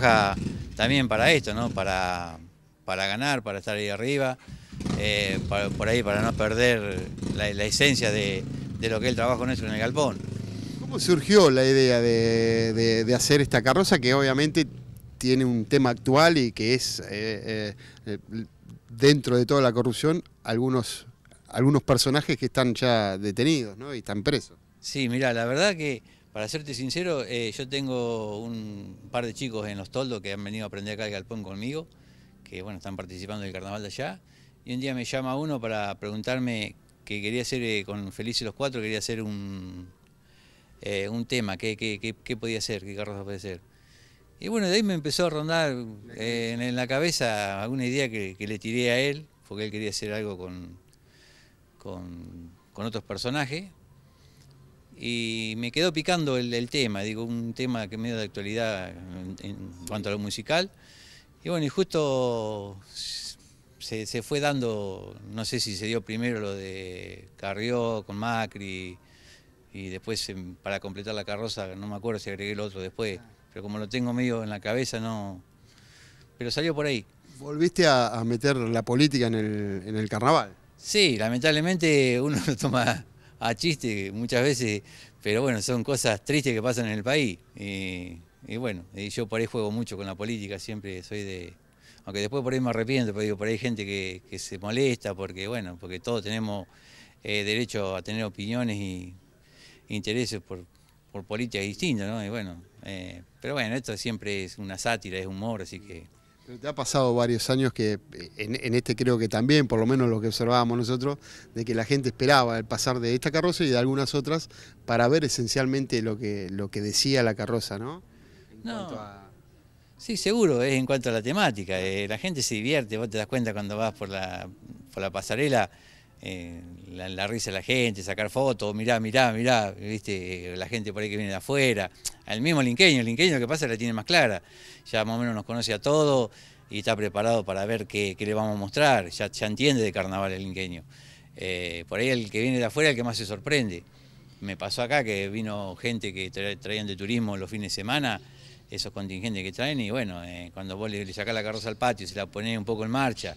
trabaja también para esto, ¿no? Para, para ganar, para estar ahí arriba, eh, por ahí para no perder la, esencia de, lo que es el trabajo nuestro en el galpón. ¿Cómo surgió la idea de, hacer esta carroza que obviamente tiene un tema actual y que es, eh, eh, dentro de toda la corrupción, algunos, algunos personajes que están ya detenidos y están presos? Sí, mira, la verdad que para serte sincero, eh, yo tengo un par de chicos en Los Toldos que han venido a aprender acá de galpón conmigo, que bueno, están participando del carnaval de allá, y un día me llama uno para preguntarme que quería hacer, eh, con Felices los Cuatro, quería hacer un, eh, un tema, qué, qué, podía hacer, qué carroza podía ser. Y bueno, de ahí me empezó a rondar en, la cabeza alguna idea que, le tiré a él, porque él quería hacer algo con, con, con otros personajes, y me quedó picando el, tema, digo, un tema que medio de actualidad en, cuanto a lo musical. Y bueno, y justo se, fue dando, no sé si se dio primero lo de Carrió con Macri y después para completar la carroza, no me acuerdo si agregué el otro después, ah. pero como lo tengo medio en la cabeza, no. Pero salió por ahí. ¿Volviste a, meter la política en el, en el carnaval? Sí, lamentablemente uno lo toma a chiste muchas veces, pero bueno, son cosas tristes que pasan en el país. Y, bueno, yo por ahí juego mucho con la política, siempre soy de... Aunque después por ahí me arrepiento, pero digo, por ahí hay gente que, se molesta porque, bueno, porque todos tenemos eh, derecho a tener opiniones y intereses por, por distintas. ¿no? Y bueno, eh, pero bueno, esto siempre es una sátira, es humor, así que te ha pasado varios años que, eh, en, este creo que también, por lo menos lo que observábamos nosotros, de que la gente esperaba el pasar de esta carroza y de algunas otras para ver esencialmente lo que, lo que decía la carroza, ¿no? no. Sí, seguro, es en cuanto a la temática. Eh, la gente se divierte, vos te das cuenta cuando vas por la, pasarela. Eh, la, risa de la gente, sacar fotos, mirá, mirá, mirá, viste, la gente por ahí que viene de afuera, al mismo linqueño, el linqueño que pasa la tiene más clara, ya más o menos nos conoce a todos, y está preparado para ver qué, le vamos a mostrar, ya, entiende de carnaval el Inqueño. Eh, por ahí el que viene de afuera es el que más se sorprende. Me pasó acá que vino gente que traían de turismo los fines de semana, esos contingentes que traen, y bueno, eh, cuando vos le, sacás la carroza al patio y se la ponés un poco en marcha,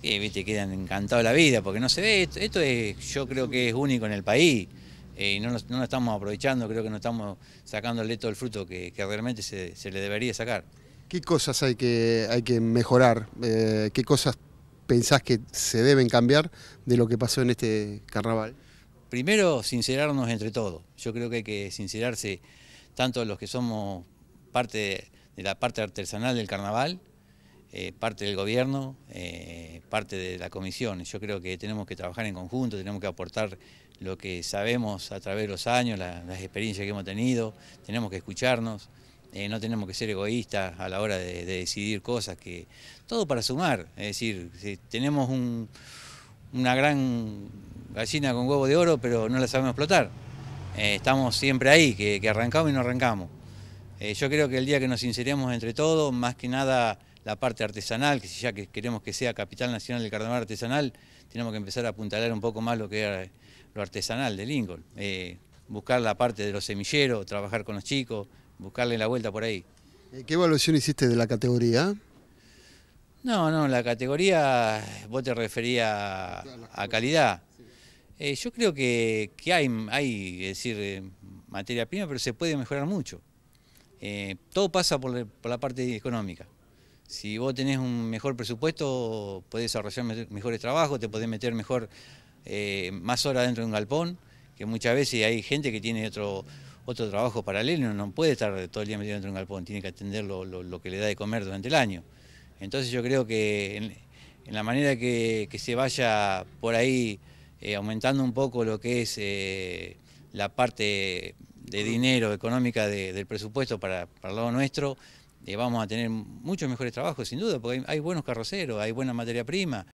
y viste, quedan encantados la vida, porque no se ve, esto, es, yo creo que es único en el país, eh, y no, lo estamos aprovechando, creo que no estamos sacándole todo el fruto que, realmente se le debería sacar. ¿Qué cosas hay que, hay que mejorar? Eh, ¿Qué cosas pensás que se deben cambiar de lo que pasó en este carnaval? Primero, sincerarnos entre todos. Yo creo que hay que sincerarse tanto los que somos parte de la parte artesanal del carnaval, eh, parte del gobierno, eh, parte de la comisión. Yo creo que tenemos que trabajar en conjunto, tenemos que aportar lo que sabemos a través de los años, las experiencias que hemos tenido, tenemos que escucharnos. Eh, no tenemos que ser egoístas a la hora de, decidir cosas, que todo para sumar, es decir, si tenemos una gran gallina con huevo de oro, pero no la sabemos explotar. Eh, estamos siempre ahí, que, arrancamos y no arrancamos. Eh, yo creo que el día que nos inserimos entre todos, más que nada la parte artesanal, que si ya queremos que sea capital nacional del carnaval artesanal, tenemos que empezar a apuntalar un poco más lo que era lo artesanal de Lincoln. buscar la parte de los semilleros, trabajar con los chicos, buscarle la vuelta por ahí. Eh, ¿Qué evaluación hiciste de la categoría? No, no, la categoría vos te referías a, calidad. Eh, yo creo que, hay, hay, es decir, eh, materia prima, pero se puede mejorar mucho. todo pasa por, la parte económica. Si vos tenés un mejor presupuesto, podés desarrollar mejores trabajos, te podés meter mejor, más horas dentro de un galpón, que muchas veces hay gente que tiene otro otro trabajo paralelo, no puede estar todo el día metido dentro de un galpón, tiene que atender lo, que le da de comer durante el año. Entonces yo creo que en, la manera que, se vaya por ahí eh, aumentando un poco lo que es eh, la parte de dinero económica del presupuesto para, el lado nuestro, eh, vamos a tener muchos mejores trabajos, sin duda, porque hay buenos carroceros, hay buena materia prima.